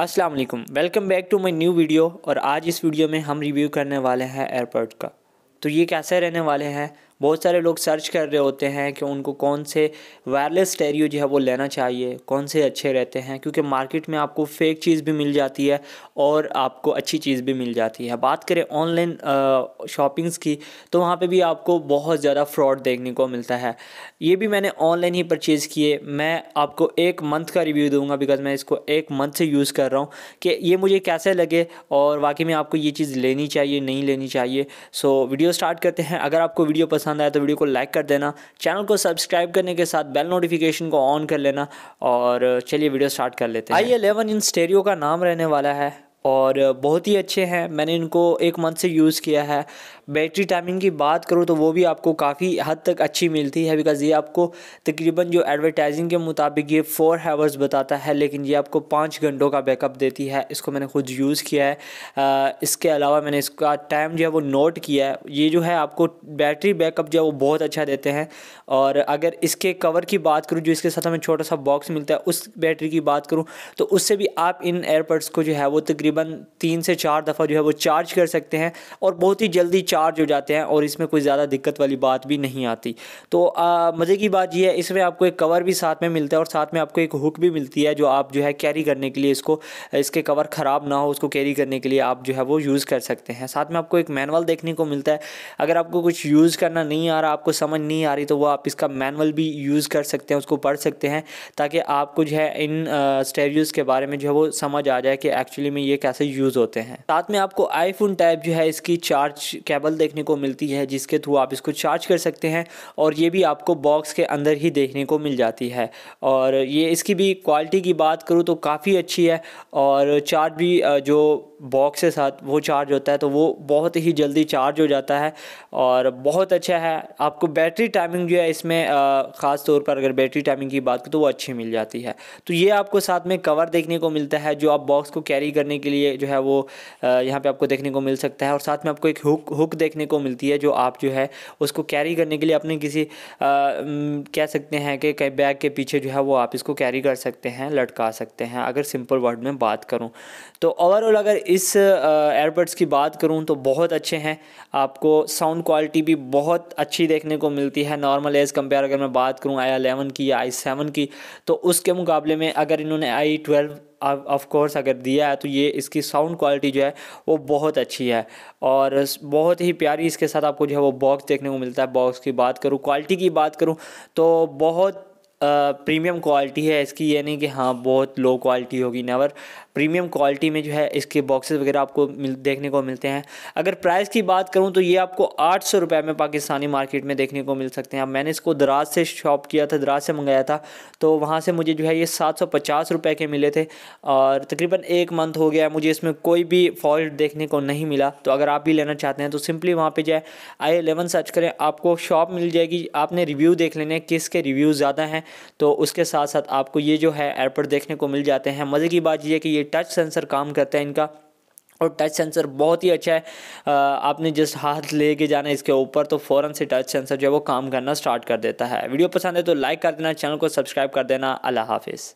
अस्सलाम वालेकुम welcome back to my new video और आज इस वीडियो में हम रिव्यू करने वाले हैं एयरपोर्ट का तो ये कैसे रहने वाले हैं बहुत सारे लोग सर्च कर रहे होते हैं कि उनको कौन से वायरलेस स्टेरियो जो है वो लेना चाहिए कौन से अच्छे रहते हैं क्योंकि मार्केट में आपको फेक चीज़ भी मिल जाती है और आपको अच्छी चीज़ भी मिल जाती है बात करें ऑनलाइन शॉपिंग्स की तो वहाँ पर भी आपको बहुत ज़्यादा फ्रॉड देखने को मिलता है ये भी मैंने ऑनलाइन ही परचेज़ किए मैं आपको एक मंथ का रिव्यू दूँगा बिकॉज मैं इसको एक मंथ से यूज़ कर रहा हूँ कि ये मुझे कैसे लगे और वाकई में आपको ये चीज़ लेनी चाहिए नहीं लेनी चाहिए सो वीडियो स्टार्ट करते हैं अगर आपको वीडियो पसंद पसंद आया तो वीडियो को लाइक कर देना चैनल को सब्सक्राइब करने के साथ बेल नोटिफिकेशन को ऑन कर लेना और चलिए वीडियो स्टार्ट कर लेते हैं आई एलेवन इन स्टेरियो का नाम रहने वाला है और बहुत ही अच्छे हैं मैंने इनको एक मंथ से यूज़ किया है बैटरी टाइमिंग की बात करूँ तो वो भी आपको काफ़ी हद तक अच्छी मिलती है बिकॉज़ ये आपको तकरीबन जो एडवर्टाइजिंग के मुताबिक ये फ़ोर हावर्स बताता है लेकिन ये आपको पाँच घंटों का बैकअप देती है इसको मैंने खुद यूज़ किया है आ, इसके अलावा मैंने इसका टाइम जो है वो नोट किया है ये जो है आपको बैटरी बैकअप जो है वो बहुत अच्छा देते हैं और अगर इसके कवर की बात करूँ जो इसके साथ हमें छोटा सा बॉक्स मिलता है उस बैटरी की बात करूँ तो उससे भी आप इन एयरपड्स को जो है वो तकरीबन तकरीबन तीन से चार दफ़ा जो है वो चार्ज कर सकते हैं और बहुत ही जल्दी चार्ज हो जाते हैं और इसमें कोई ज़्यादा दिक्कत वाली बात भी नहीं आती तो मज़े की बात यह है इसमें आपको एक कवर भी साथ में मिलता है और साथ में आपको एक हुक भी मिलती है जो आप जो है कैरी करने के लिए इसको इसके कवर ख़राब ना हो उसको कैरी करने के लिए आप जो है वो यूज़ कर सकते हैं साथ में आपको एक मैनुअल देखने को मिलता है अगर आपको कुछ यूज़ करना नहीं आ रहा आपको समझ नहीं आ रही तो वो आप इसका मैनुअल भी यूज़ कर सकते हैं उसको पढ़ सकते हैं ताकि आपको जो है इन स्टेरियोज़ के बारे में जो है वो समझ आ जाए कि एक्चुअली में ये कैसे यूज़ होते हैं साथ में आपको आईफोन टाइप जो है इसकी चार्ज केबल देखने को मिलती है जिसके थ्रू आप इसको चार्ज कर सकते हैं और ये भी आपको बॉक्स के अंदर ही देखने को मिल जाती है और ये इसकी भी क्वालिटी की बात करूँ तो काफ़ी अच्छी है और चार्ज भी जो बॉक्स के साथ वो चार्ज होता है तो वो बहुत ही जल्दी चार्ज हो जाता है और बहुत अच्छा है आपको बैटरी टाइमिंग जो है इसमें ख़ास तौर पर अगर बैटरी टाइमिंग की बात करें तो वो अच्छी मिल जाती है तो ये आपको साथ में कवर देखने को मिलता है जो आप बॉक्स को कैरी करने के लिए जो है वो यहाँ पर आपको देखने को मिल सकता है और साथ में आपको एक हुक हुक देखने को मिलती है जो आप जो है उसको कैरी करने के लिए अपने किसी कह सकते हैं कि कई बैग के पीछे जो है वो आप इसको कैरी कर सकते हैं लटका सकते हैं अगर सिंपल वर्ड में बात करूँ तो ओवरऑल अगर इस एयरबड्स की बात करूँ तो बहुत अच्छे हैं आपको साउंड क्वालिटी भी बहुत अच्छी देखने को मिलती है नॉर्मल एज़ कम्पेयर अगर मैं बात करूँ आई अलेवन की या आई सेवन की तो उसके मुकाबले में अगर इन्होंने आई ट्वेल्व ऑफ कोर्स अगर दिया है तो ये इसकी साउंड क्वालिटी जो है वो बहुत अच्छी है और बहुत ही प्यारी इसके साथ आपको जो है वो बॉक्स देखने को मिलता है बॉक्स की बात करूँ क्वालिटी की बात करूँ तो बहुत प्रीमियम क्वालिटी है इसकी ये नहीं कि हाँ बहुत लो क्वालिटी होगी नेवर प्रीमियम क्वालिटी में जो है इसके बॉक्सेस वगैरह आपको मिल देखने को मिलते हैं अगर प्राइस की बात करूँ तो ये आपको आठ सौ रुपये में पाकिस्तानी मार्केट में देखने को मिल सकते हैं अब मैंने इसको दराज से शॉप किया था दराज से मंगाया था तो वहाँ से मुझे जो है ये सात सौ पचास रुपये के मिले थे और तकरीबन एक मंथ हो गया मुझे इसमें कोई भी फॉल्ट देखने को नहीं मिला तो अगर आप भी लेना चाहते हैं तो सिंपली वहाँ पर जाए आई एलेवन सर्च करें आपको शॉप मिल जाएगी आपने रिव्यू देख लेने किसके रिव्यू ज़्यादा हैं तो उसके साथ साथ आपको ये जो है एयरपोर्ट देखने को मिल जाते हैं मज़े की बात यह है कि ये टच सेंसर काम करता है इनका और टच सेंसर बहुत ही अच्छा है आ, आपने जस्ट हाथ लेके जाना इसके ऊपर तो फ़ौरन से टच सेंसर जो है वो काम करना स्टार्ट कर देता है वीडियो पसंद है तो लाइक कर देना चैनल को सब्सक्राइब कर देना अल्लाह हाफिज़